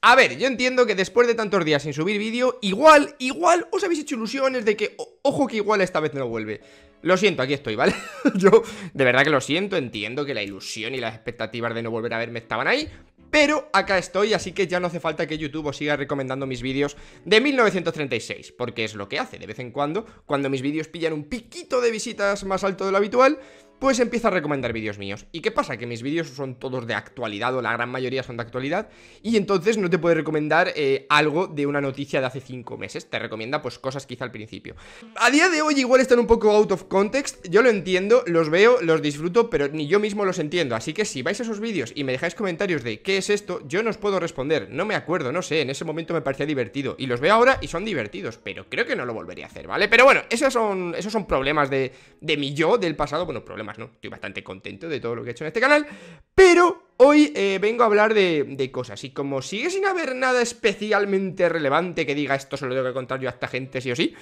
A ver, yo entiendo que después de tantos días sin subir vídeo, igual, igual os habéis hecho ilusiones de que, ojo que igual esta vez no vuelve. Lo siento, aquí estoy, ¿vale? yo de verdad que lo siento, entiendo que la ilusión y las expectativas de no volver a verme estaban ahí, pero acá estoy, así que ya no hace falta que YouTube os siga recomendando mis vídeos de 1936, porque es lo que hace de vez en cuando, cuando mis vídeos pillan un piquito de visitas más alto de lo habitual, pues empieza a recomendar vídeos míos. ¿Y qué pasa? Que mis vídeos son todos de actualidad, o la gran mayoría son de actualidad, y entonces no te puede recomendar eh, algo de una noticia de hace 5 meses. Te recomienda pues cosas quizá al principio. A día de hoy igual están un poco out of context, yo lo entiendo, los veo, los disfruto, pero ni yo mismo los entiendo. Así que si vais a esos vídeos y me dejáis comentarios de qué es esto, yo no os puedo responder, no me acuerdo, no sé, en ese momento me parecía divertido. Y los veo ahora y son divertidos, pero creo que no lo volvería a hacer, ¿vale? Pero bueno, esos son, esos son problemas de, de mi yo del pasado, bueno, problemas estoy bastante contento de todo lo que he hecho en este canal, pero hoy eh, vengo a hablar de, cosas y como sigue sin haber nada especialmente relevante que diga esto se lo tengo que contar yo a esta gente sí o sí,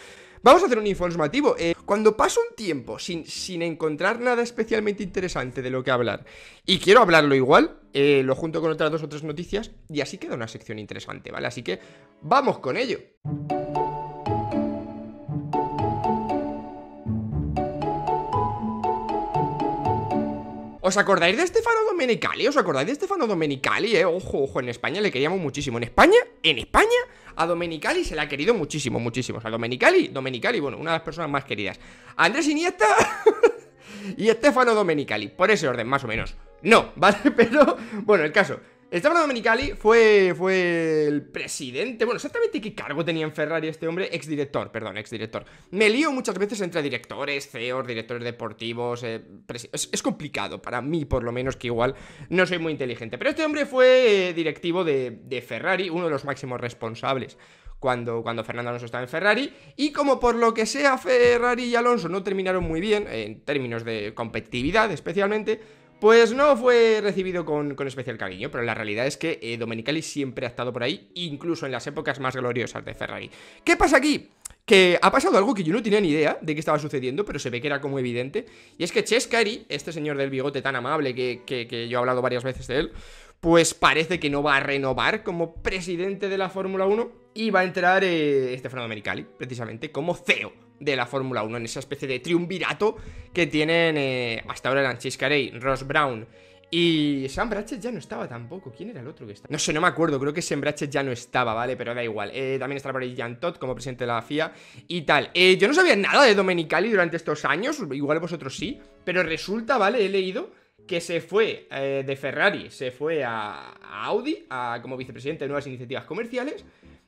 vamos a hacer un informativo. Eh, cuando paso un tiempo sin, sin encontrar nada especialmente interesante de lo que hablar y quiero hablarlo igual, eh, lo junto con otras dos o tres noticias y así queda una sección interesante, ¿vale? Así que vamos con ello. ¿Os acordáis de Estefano Domenicali? ¿Os acordáis de Estefano Domenicali? Eh? Ojo, ojo, en España le queríamos muchísimo. En España, en España, a Domenicali se le ha querido muchísimo, muchísimo. O sea, Domenicali, Domenicali, bueno, una de las personas más queridas. Andrés Iniesta y Estefano Domenicali. Por ese orden, más o menos. No, ¿vale? Pero, bueno, el caso. Stefano Domenicali fue, fue el presidente, bueno, exactamente qué cargo tenía en Ferrari este hombre, exdirector, perdón, exdirector. Me lío muchas veces entre directores, CEOs, directores deportivos, eh, es, complicado para mí por lo menos que igual no soy muy inteligente, pero este hombre fue eh, directivo de, Ferrari, uno de los máximos responsables cuando, cuando Fernando Alonso estaba en Ferrari. Y como por lo que sea Ferrari y Alonso no terminaron muy bien, en términos de competitividad especialmente, pues no fue recibido con, especial cariño, pero la realidad es que eh, Domenicali siempre ha estado por ahí, incluso en las épocas más gloriosas de Ferrari. ¿Qué pasa aquí? Que ha pasado algo que yo no tenía ni idea de qué estaba sucediendo, pero se ve que era como evidente. Y es que Chescari, este señor del bigote tan amable que, que yo he hablado varias veces de él, pues parece que no va a renovar como presidente de la Fórmula 1 y va a entrar eh, Domenicali, precisamente, como CEO de la Fórmula 1, en esa especie de triunvirato que tienen eh, hasta ahora eran Carey, Ross Brown y Sam Bratchett ya no estaba tampoco. ¿Quién era el otro que estaba? No sé, no me acuerdo. Creo que Sam Bratchett ya no estaba, ¿vale? Pero da igual. Eh, también estaba por ahí Jan Todd como presidente de la FIA y tal. Eh, yo no sabía nada de Domenicali durante estos años. Igual vosotros sí. Pero resulta, ¿vale? He leído que se fue de Ferrari, se fue a, a Audi como vicepresidente de nuevas iniciativas comerciales.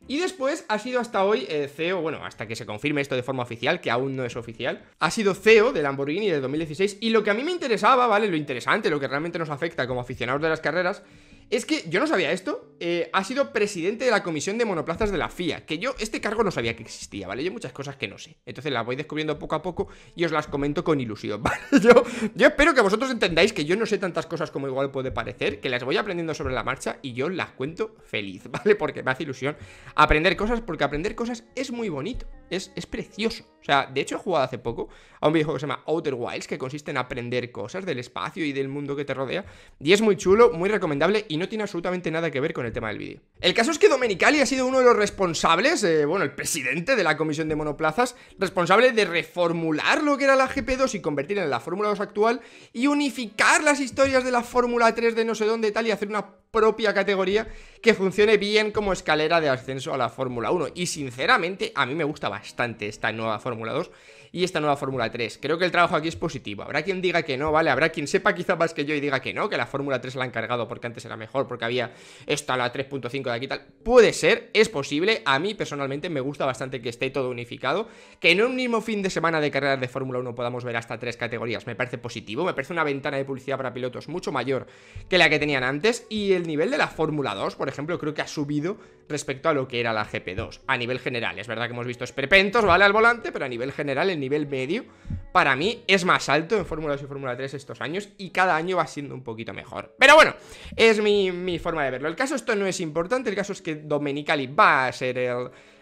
Y después ha sido hasta hoy eh, CEO, bueno, hasta que se confirme esto de forma oficial, que aún no es oficial, ha sido CEO de Lamborghini del 2016. Y lo que a mí me interesaba, ¿vale? Lo interesante, lo que realmente nos afecta como aficionados de las carreras, es que yo no sabía esto, eh, ha sido presidente de la Comisión de Monoplazas de la FIA, que yo este cargo no sabía que existía, ¿vale? Yo muchas cosas que no sé. Entonces las voy descubriendo poco a poco y os las comento con ilusión, ¿vale? Yo, yo espero que vosotros entendáis que yo no sé tantas cosas como igual puede parecer, que las voy aprendiendo sobre la marcha y yo las cuento feliz, ¿vale? Porque me hace ilusión aprender cosas, porque aprender cosas es muy bonito, es, es precioso. O sea, de hecho he jugado hace poco a un videojuego que se llama Outer Wilds, que consiste en aprender cosas del espacio y del mundo que te rodea, y es muy chulo, muy recomendable y no tiene absolutamente nada que ver con el tema del vídeo. El caso es que Domenicali ha sido uno de los responsables, eh, bueno, el presidente de la Comisión de Monoplazas, responsable de reformular lo que era la GP2 y convertirla en la Fórmula 2 actual y unificar las historias de la Fórmula 3 de no sé dónde tal y hacer una propia categoría que funcione bien como escalera de ascenso a la Fórmula 1. Y sinceramente, a mí me gusta bastante esta nueva Fórmula 2 y esta nueva Fórmula 3. Creo que el trabajo aquí es positivo. Habrá quien diga que no, ¿vale? Habrá quien sepa quizá más que yo y diga que no, que la Fórmula 3 la han cargado porque antes era mejor, porque había esta, la 3.5 de aquí y tal. Puede ser, es posible. A mí personalmente me gusta bastante que esté todo unificado. Que en un mismo fin de semana de carreras de Fórmula 1 podamos ver hasta tres categorías. Me parece positivo, me parece una ventana de publicidad para pilotos mucho mayor que la que tenían antes. Y el nivel de la Fórmula 2, por ejemplo, creo que ha subido respecto a lo que era la GP2 a nivel general. Es verdad que hemos visto esperpentos, ¿vale? Al volante, pero a nivel general el nivel medio, para mí es más alto en Fórmula 2 y Fórmula 3 estos años y cada año va siendo un poquito mejor. Pero bueno, es mi, forma de verlo. El caso esto no es importante, el caso es que Domenicali va a ser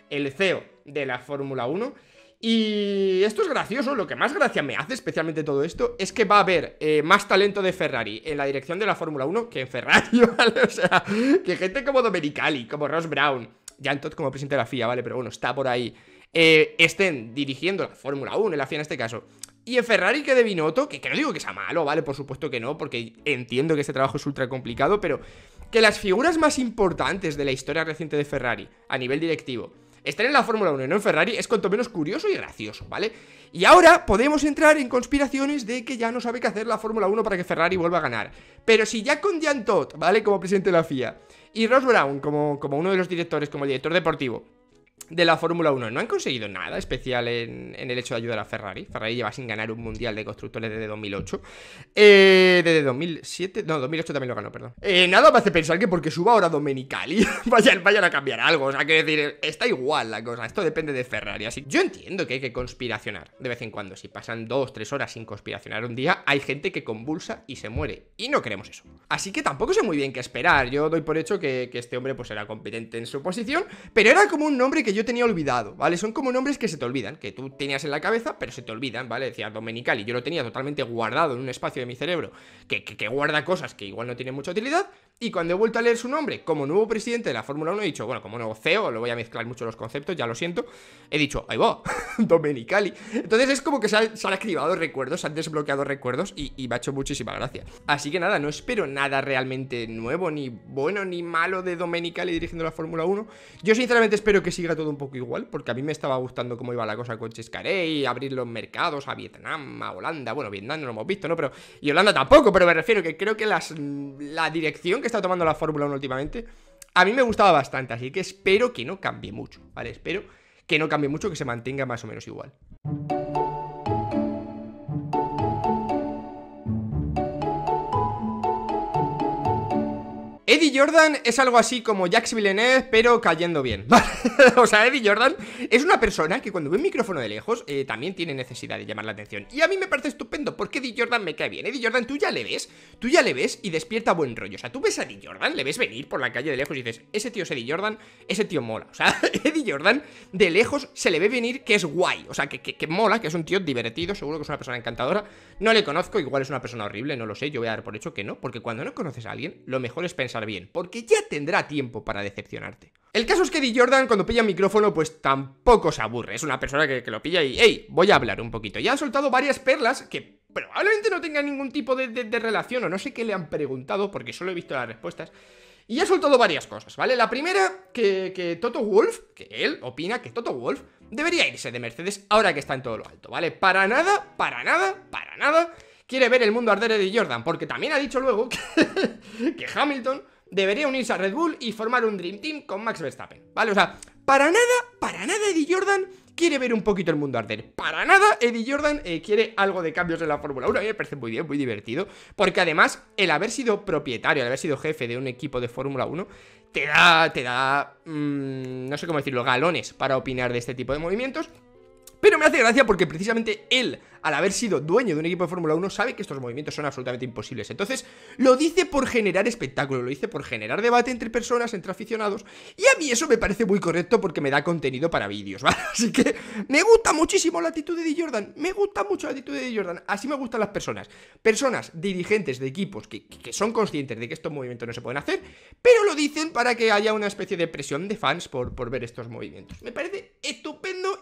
el, CEO de la Fórmula 1. Y esto es gracioso, lo que más gracia me hace especialmente todo esto es que va a haber eh, más talento de Ferrari en la dirección de la Fórmula 1 que en Ferrari, O sea, que gente como Domenicali, como Ross Brown, Jan Todd como presidente de la FIA, ¿vale? Pero bueno, está por ahí eh, estén dirigiendo la Fórmula 1, la FIA en este caso, y en Ferrari que de Binotto, que, que no digo que sea malo, ¿vale? Por supuesto que no, porque entiendo que este trabajo es ultra complicado, pero que las figuras más importantes de la historia reciente de Ferrari, a nivel directivo, estén en la Fórmula 1 y no en Ferrari, es cuanto menos curioso y gracioso, ¿vale? Y ahora podemos entrar en conspiraciones de que ya no sabe qué hacer la Fórmula 1 para que Ferrari vuelva a ganar. Pero si ya con Jan Todd, ¿vale? Como presidente de la FIA, y Ross Brown como, como uno de los directores, como el director deportivo, de la Fórmula 1. No han conseguido nada especial en, el hecho de ayudar a Ferrari. Ferrari lleva sin ganar un mundial de constructores desde 2008. Eh, desde 2007. No, 2008 también lo ganó, perdón. Eh, nada me hace pensar que porque suba ahora Domenicali vayan, vayan a cambiar algo. O sea, que decir, está igual la cosa. Esto depende de Ferrari. Así yo entiendo que hay que conspiracionar de vez en cuando. Si pasan dos, tres horas sin conspiracionar un día, hay gente que convulsa y se muere. Y no queremos eso. Así que tampoco sé muy bien qué esperar. Yo doy por hecho que, este hombre pues era competente en su posición, pero era como un hombre que que yo tenía olvidado, ¿vale? Son como nombres que se te olvidan, que tú tenías en la cabeza, pero se te olvidan, ¿vale? Decía y yo lo tenía totalmente guardado en un espacio de mi cerebro que, que, que guarda cosas que igual no tienen mucha utilidad, y cuando he vuelto a leer su nombre como nuevo presidente de la Fórmula 1, he dicho, bueno, como nuevo CEO, lo voy a mezclar mucho los conceptos, ya lo siento, he dicho, ahí va, Domenicali. Entonces es como que se han, se activado recuerdos, se han desbloqueado recuerdos y, me ha hecho muchísima gracia. Así que nada, no espero nada realmente nuevo, ni bueno, ni malo de Domenicali dirigiendo la Fórmula 1. Yo sinceramente espero que siga todo un poco igual, porque a mí me estaba gustando cómo iba la cosa con Chescarey, abrir los mercados a Vietnam, a Holanda, bueno, Vietnam no lo hemos visto, ¿no? Pero, y Holanda tampoco, pero me refiero que creo que las, la dirección que está tomando la Fórmula 1 últimamente, a mí me gustaba bastante, así que espero que no cambie mucho, ¿vale? Espero que no cambie mucho, que se mantenga más o menos igual. Eddie Jordan es algo así como Jax Villeneuve, pero cayendo bien. o sea, Eddie Jordan es una persona que cuando ve un micrófono de lejos eh, también tiene necesidad de llamar la atención. Y a mí me parece estupendo, porque Eddie Jordan me cae bien. Eddie Jordan, tú ya le ves, tú ya le ves y despierta buen rollo. O sea, tú ves a Eddie Jordan, le ves venir por la calle de lejos y dices, ese tío es Eddie Jordan, ese tío mola. O sea, Eddie Jordan de lejos se le ve venir que es guay. O sea, que, que mola, que es un tío divertido, seguro que es una persona encantadora. No le conozco, igual es una persona horrible, no lo sé. Yo voy a dar por hecho que no, porque cuando no conoces a alguien, lo mejor es pensar bien, porque ya tendrá tiempo para decepcionarte. El caso es que Di Jordan cuando pilla micrófono pues tampoco se aburre, es una persona que, lo pilla y hey, voy a hablar un poquito. Ya ha soltado varias perlas que probablemente no tengan ningún tipo de, relación o no sé qué le han preguntado porque solo he visto las respuestas. Y ha soltado varias cosas, ¿vale? La primera, que, que Toto Wolf, que él opina que Toto Wolf debería irse de Mercedes ahora que está en todo lo alto, ¿vale? Para nada, para nada, para nada quiere ver el mundo arder de Jordan, porque también ha dicho luego que, Hamilton debería unirse a Red Bull y formar un Dream Team con Max Verstappen, ¿vale? O sea, para nada, para nada Eddie Jordan quiere ver un poquito el mundo arder. Para nada, Eddie Jordan eh, quiere algo de cambios en la Fórmula 1. A mí me parece muy bien, muy divertido. Porque además, el haber sido propietario, el haber sido jefe de un equipo de Fórmula 1, te da, te da, mm, no sé cómo decirlo, galones para opinar de este tipo de movimientos. Pero me hace gracia porque precisamente él, al haber sido dueño de un equipo de Fórmula 1, sabe que estos movimientos son absolutamente imposibles. Entonces, lo dice por generar espectáculo, lo dice por generar debate entre personas, entre aficionados. Y a mí eso me parece muy correcto porque me da contenido para vídeos, ¿vale? Así que me gusta muchísimo la actitud de Jordan. Me gusta mucho la actitud de Jordan. Así me gustan las personas. Personas, dirigentes de equipos que, son conscientes de que estos movimientos no se pueden hacer, pero lo dicen para que haya una especie de presión de fans por, por ver estos movimientos. Me parece esto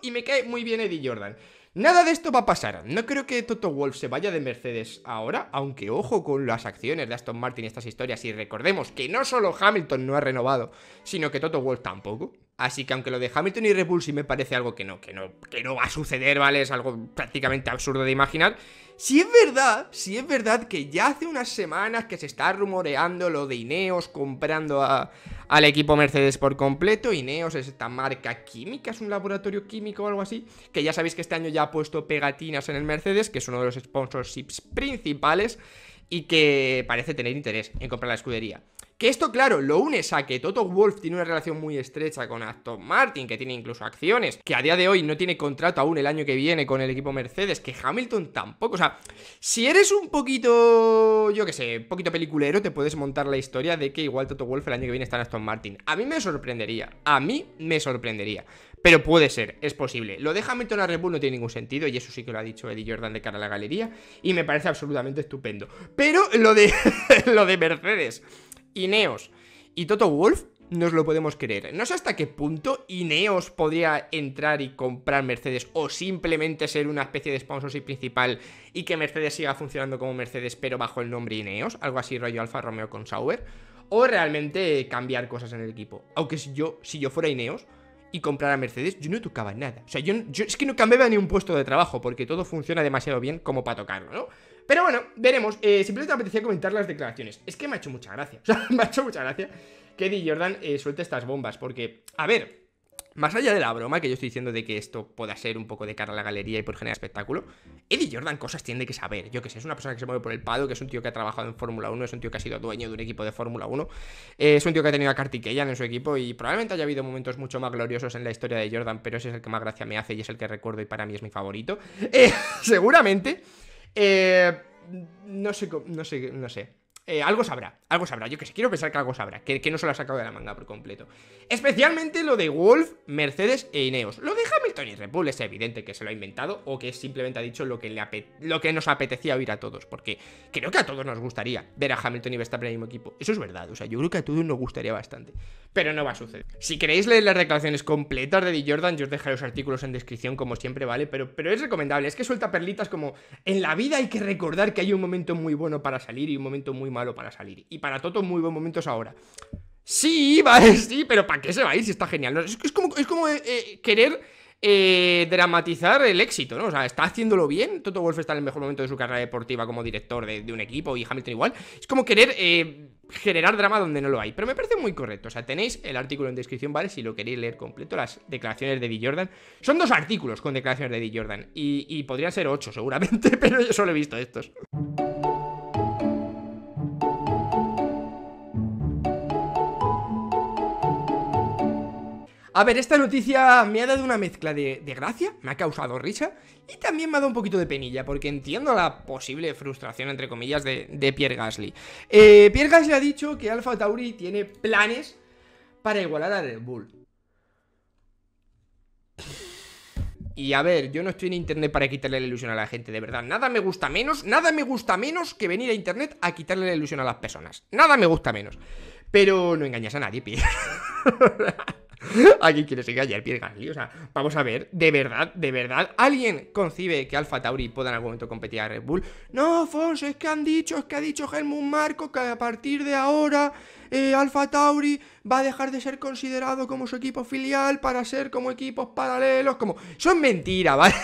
y me cae muy bien Eddie Jordan. Nada de esto va a pasar. No creo que Toto Wolf se vaya de Mercedes ahora, aunque ojo con las acciones de Aston Martin y estas historias. Y recordemos que no solo Hamilton no ha renovado, sino que Toto Wolf tampoco. Así que aunque lo de Hamilton y Red Bull sí me parece algo que no, que no, que no va a suceder, ¿vale? Es algo prácticamente absurdo de imaginar. Si es verdad, si es verdad que ya hace unas semanas que se está rumoreando lo de Ineos comprando al equipo Mercedes por completo. Ineos es esta marca química, es un laboratorio químico o algo así, que ya sabéis que este año ya ha puesto pegatinas en el Mercedes, que es uno de los sponsorships principales y que parece tener interés en comprar la escudería esto, claro, lo unes a que Toto Wolf tiene una relación muy estrecha con Aston Martin, que tiene incluso acciones, que a día de hoy no tiene contrato aún el año que viene con el equipo Mercedes, que Hamilton tampoco. O sea, si eres un poquito, yo qué sé, un poquito peliculero, te puedes montar la historia de que igual Toto Wolf el año que viene está en Aston Martin. A mí me sorprendería, a mí me sorprendería. Pero puede ser, es posible. Lo de Hamilton a Red Bull no tiene ningún sentido, y eso sí que lo ha dicho Eddie Jordan de cara a la galería, y me parece absolutamente estupendo. Pero lo de, lo de Mercedes Ineos y Toto Wolf, nos lo podemos creer. No sé hasta qué punto Ineos podría entrar y comprar Mercedes o simplemente ser una especie de sponsor principal y que Mercedes siga funcionando como Mercedes pero bajo el nombre Ineos, algo así rollo Alfa Romeo con Sauber, o realmente cambiar cosas en el equipo. Aunque si yo, si yo fuera Ineos y comprara Mercedes, yo no tocaba nada. O sea, yo, yo es que no cambiaba ni un puesto de trabajo porque todo funciona demasiado bien como para tocarlo, ¿no? Pero bueno, veremos. Eh, simplemente me apetecía comentar las declaraciones. Es que me ha hecho mucha gracia. O sea, me ha hecho mucha gracia que Eddie Jordan eh, suelte estas bombas. Porque, a ver, más allá de la broma que yo estoy diciendo de que esto pueda ser un poco de cara a la galería y por generar espectáculo, Eddie Jordan cosas tiene que saber. Yo que sé, es una persona que se mueve por el pado, que es un tío que ha trabajado en Fórmula 1, es un tío que ha sido dueño de un equipo de Fórmula 1, eh, es un tío que ha tenido a Kartikeyan en su equipo y probablemente haya habido momentos mucho más gloriosos en la historia de Jordan, pero ese es el que más gracia me hace y es el que recuerdo y para mí es mi favorito. seguramente eh, no sé, no sé, no sé. Eh, algo sabrá, algo sabrá. Yo que sé, quiero pensar que algo sabrá, que, no se lo ha sacado de la manga por completo. Especialmente lo de Wolf, Mercedes e Ineos. Lo de Hamilton y Red es evidente que se lo ha inventado o que simplemente ha dicho lo que, le lo que nos apetecía oír a todos, porque creo que a todos nos gustaría ver a Hamilton y Verstappen en el mismo equipo. Eso es verdad, o sea, yo creo que a todos nos gustaría bastante, pero no va a suceder. Si queréis leer las declaraciones completas de Di Jordan, yo os dejaré los artículos en descripción como siempre, ¿vale? Pero, pero es recomendable, es que suelta perlitas como en la vida hay que recordar que hay un momento muy bueno para salir y un momento muy malo para salir. Y para Toto, muy buen momento es ahora. Sí, vale, sí, pero ¿para qué se va a ir si está genial? es, como, es como eh, eh, querer eh, dramatizar el éxito, ¿no? O sea, está haciéndolo bien. Toto Wolf está en el mejor momento de su carrera deportiva como director de, un equipo y Hamilton igual. Es como querer generar drama donde no lo hay. Pero me parece muy correcto. O sea, tenéis el artículo en descripción, ¿vale? Si lo queréis leer completo, las declaraciones de D. Jordan. Son dos artículos con declaraciones de D. Jordan. Y, y podrían ser ocho, seguramente, pero yo solo he visto estos. A ver, esta noticia me ha dado una mezcla de, gracia, me ha causado risa y también me ha dado un poquito de penilla, porque entiendo la posible frustración, entre comillas, de, Pierre Gasly. Eh, Pierre Gasly ha dicho que Alpha Tauri tiene planes para igualar a Red Bull. Y a ver, yo no estoy en internet para quitarle la ilusión a la gente, de verdad. Nada me gusta menos, nada me gusta menos que venir a internet a quitarle la ilusión a las personas. Nada me gusta menos. Pero no engañas a nadie, Pierre. ¿A quién seguir ayer, Pierre Gasly? O sea, vamos a ver, de verdad, de verdad, ¿alguien concibe que Alfa Tauri pueda en algún momento competir a Red Bull? No, Fons, es que han dicho, es que ha dicho Helmut Marco que a partir de ahora eh, Alfa Tauri va a dejar de ser considerado como su equipo filial para ser como equipos paralelos, como... Eso es mentira, ¿vale?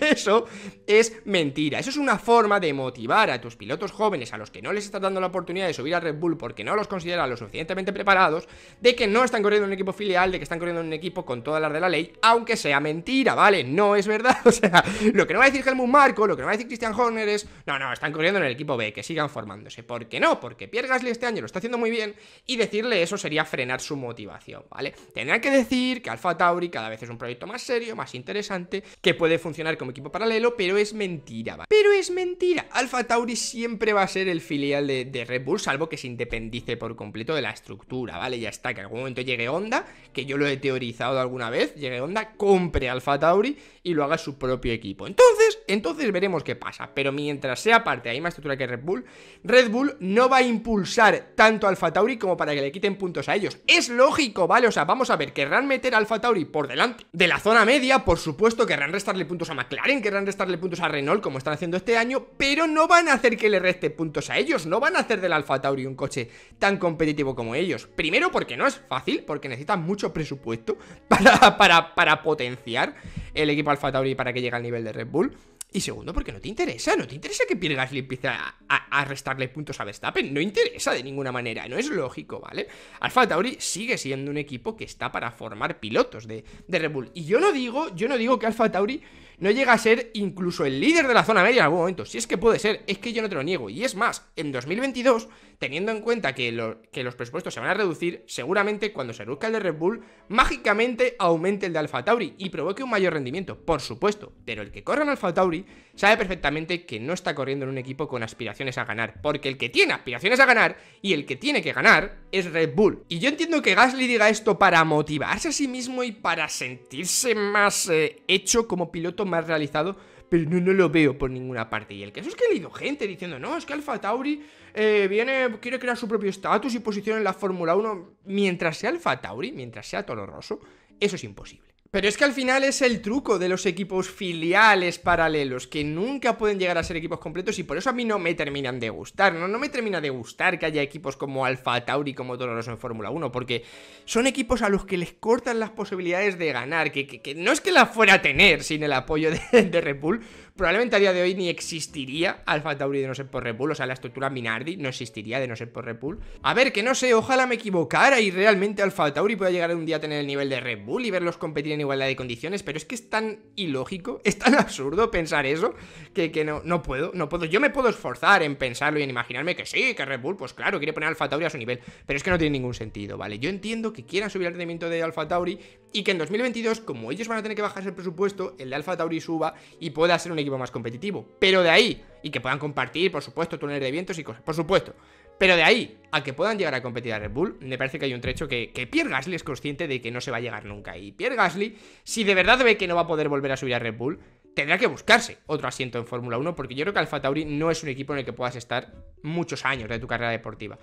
Eso es mentira. Eso es una forma de motivar a tus pilotos jóvenes a los que no les estás dando la oportunidad de subir a Red Bull porque no los consideran lo suficientemente preparados, de que no están corriendo en un equipo filial, que están corriendo en un equipo con todas las de la ley, aunque sea mentira, ¿vale? No es verdad, o sea, lo que no va a decir Helmut Marco, lo que no va a decir Christian Horner es, no, no, están corriendo en el equipo B, que sigan formándose. ¿Por qué no? Porque Pierre Gasly este año lo está haciendo muy bien y decirle eso sería frenar su motivación, ¿vale? Tendrán que decir que Alfa Tauri cada vez es un proyecto más serio, más interesante, que puede funcionar como equipo paralelo, pero es mentira, ¿vale? Pero es mentira. Alfa Tauri siempre va a ser el filial de, Red Bull, salvo que se independice por completo de la estructura, ¿vale? Ya está, que en algún momento llegue onda, que yo lo he teorizado alguna vez, llegue onda compre Alfa Tauri y lo haga su propio equipo. Entonces, entonces veremos qué pasa. Pero mientras sea parte de más estructura que Red Bull, Red Bull no va a impulsar tanto a Alfa Tauri como para que le quiten puntos a ellos. Es lógico, ¿vale? O sea, vamos a ver, querrán meter a Alfa Tauri por delante de la zona media, por supuesto, querrán restarle puntos a McLaren, querrán restarle puntos a Renault, como están haciendo este año, pero no van a hacer que le reste puntos a ellos, no van a hacer del Alfa Tauri un coche tan competitivo como ellos. Primero porque no es fácil, porque necesitan mucho presupuesto para, para, para potenciar el equipo Alfa Tauri para que llegue al nivel de Red Bull. Y segundo, porque no te interesa, no te interesa que Pierre Gasly empiece a, restarle puntos a Verstappen, no interesa de ninguna manera, no es lógico, ¿vale? Alfa Tauri sigue siendo un equipo que está para formar pilotos de, de Red Bull. Y yo no digo, yo no digo que Alfa Tauri no llega a ser incluso el líder de la zona media en algún momento, si es que puede ser, es que yo no te lo niego. Y es más, en 2022, teniendo en cuenta que, que los presupuestos se van a reducir, seguramente cuando se reduzca el de Red Bull, mágicamente aumente el de Alfa Tauri y provoque un mayor rendimiento, por supuesto, pero el que corra en Alfa Tauri sabe perfectamente que no está corriendo en un equipo con aspiraciones a ganar, porque el que tiene aspiraciones a ganar y el que tiene que ganar es Red Bull. Y yo entiendo que Gasly diga esto para motivarse a sí mismo y para sentirse más eh, hecho como piloto, más realizado, pero no, lo veo por ninguna parte. Y el caso es que he leído gente diciendo, no, es que Alfa Tauri eh, viene, quiere crear su propio estatus y posición en la Fórmula 1. Mientras sea Alfa Tauri, mientras sea Toro Rosso, eso es imposible. Pero es que al final es el truco de los equipos filiales paralelos, que nunca pueden llegar a ser equipos completos y por eso a mí no me terminan de gustar, ¿no? No me termina de gustar que haya equipos como Alfa Tauri, como doloroso en Fórmula 1, porque son equipos a los que les cortan las posibilidades de ganar, que, no es que las fuera a tener sin el apoyo de, de Red Bull, probablemente a día de hoy ni existiría Alfa Tauri de no ser por Red Bull, o sea, la estructura Minardi no existiría de no ser por Red Bull. A ver, que no sé, ojalá me equivocara y realmente Alfa Tauri pueda llegar un día a tener el nivel de Red Bull y verlos competir en igualdad de condiciones, pero es que es tan ilógico, es tan absurdo pensar eso, que, que no, no puedo, no puedo. Yo me puedo esforzar en pensarlo y en imaginarme que sí, que Red Bull, pues claro, quiere poner Alfa Tauri a su nivel, pero es que no tiene ningún sentido, ¿vale? Yo entiendo que quieran subir el rendimiento de Alfa Tauri y que en 2022, como ellos van a tener que bajarse el presupuesto, el de Alfa Tauri suba y pueda ser un equipo más competitivo. Pero de ahí, y que puedan compartir, por supuesto, túneles de vientos y cosas, por supuesto. Pero de ahí a que puedan llegar a competir a Red Bull, me parece que hay un trecho que, que Pierre Gasly es consciente de que no se va a llegar nunca. Y Pierre Gasly, si de verdad ve que no va a poder volver a subir a Red Bull, tendrá que buscarse otro asiento en Fórmula 1, porque yo creo que Alfa Tauri no es un equipo en el que puedas estar muchos años de tu carrera deportiva.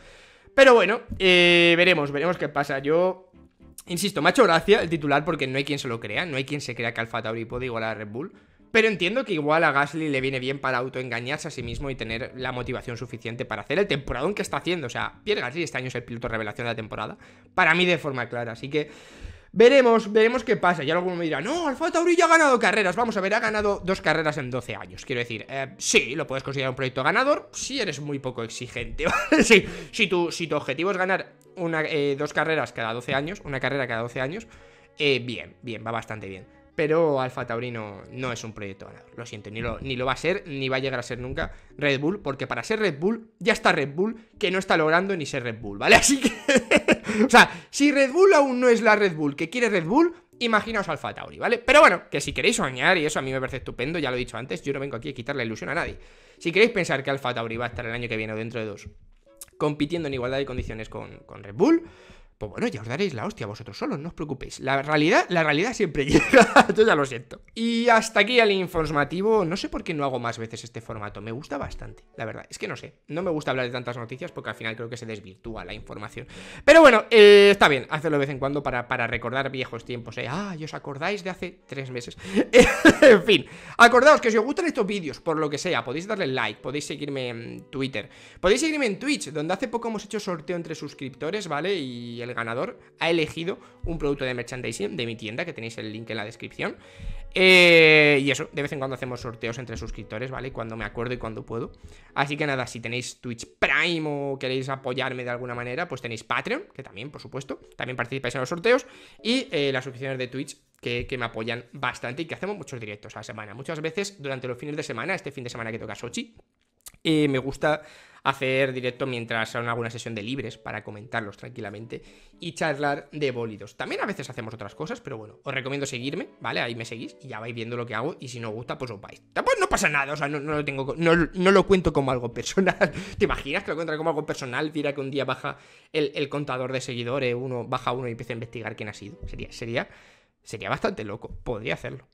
Pero bueno, eh, veremos, veremos qué pasa. Yo Insisto, Macho gracia el titular porque no hay quien se lo crea, no hay quien se crea que Alfa Tauri puede igualar a Red Bull. Pero entiendo que igual a Gasly le viene bien para autoengañarse a sí mismo y tener la motivación suficiente para hacer el temporadón que está haciendo. O sea, Pierre Gasly este año es el piloto revelación de la temporada. Para mí de forma clara. Así que veremos, veremos qué pasa. Ya alguno me dirá, no, Alfa Tauri ya ha ganado carreras. Vamos a ver, ha ganado dos carreras en 12 años. Quiero decir, eh, sí, lo puedes considerar un proyecto ganador si eres muy poco exigente. sí, si tu, objetivo es ganar una, eh, dos carreras cada 12 años, una carrera cada 12 años, eh, bien, bien, va bastante bien pero Alfa Tauri no, es un proyecto ganador. Lo siento, ni lo, va a ser, ni va a llegar a ser nunca Red Bull, porque para ser Red Bull ya está Red Bull, que no está logrando ni ser Red Bull, ¿vale? Así que. o sea, si Red Bull aún no es la Red Bull que quiere Red Bull, imaginaos Alfa Tauri, ¿vale? Pero bueno, que si queréis soñar, y eso a mí me parece estupendo, ya lo he dicho antes, yo no vengo aquí a quitar la ilusión a nadie. Si queréis pensar que Alfa Tauri va a estar el año que viene o dentro de dos compitiendo en igualdad de condiciones con, con Red Bull, pues bueno, ya os daréis la hostia vosotros solos, no os preocupéis. La realidad, la realidad siempre llega, yo ya lo siento. Y hasta aquí el informativo, no sé por qué no hago más veces este formato, me gusta bastante, la verdad, es que no sé, no me gusta hablar de tantas noticias porque al final creo que se desvirtúa la información. Pero bueno, eh, está bien, hacerlo de vez en cuando para, para recordar viejos tiempos, ¿eh? Ah, ¿y os acordáis de hace tres meses? en fin, acordaos que si os gustan estos vídeos, por lo que sea, podéis darle like, podéis seguirme en Twitter, podéis seguirme en Twitch, donde hace poco hemos hecho sorteo entre suscriptores, ¿vale? Y el ganador ha elegido un producto de merchandising de mi tienda, que tenéis el link en la descripción. Eh, y eso, de vez en cuando hacemos sorteos entre suscriptores, ¿vale? Cuando me acuerdo y cuando puedo. Así que nada, si tenéis Twitch Prime o queréis apoyarme de alguna manera, pues tenéis Patreon, que también, por supuesto, también participáis en los sorteos. Y eh, las suscripciones de Twitch que, que, me apoyan bastante y que hacemos muchos directos a la semana. Muchas veces durante los fines de semana, este fin de semana que toca Sochi, me gusta hacer directo mientras hago alguna sesión de libres para comentarlos tranquilamente y charlar de bólidos. También a veces hacemos otras cosas, pero bueno, os recomiendo seguirme, ¿vale? Ahí me seguís y ya vais viendo lo que hago y si no os gusta, pues os vais. Tampoco no pasa nada, o sea, no, lo tengo, no, lo cuento como algo personal. ¿Te imaginas que lo cuento como algo personal? Dirá que un día baja el, contador de seguidores, uno baja uno y empieza a investigar quién ha sido. Sería, sería, sería bastante loco, podría hacerlo.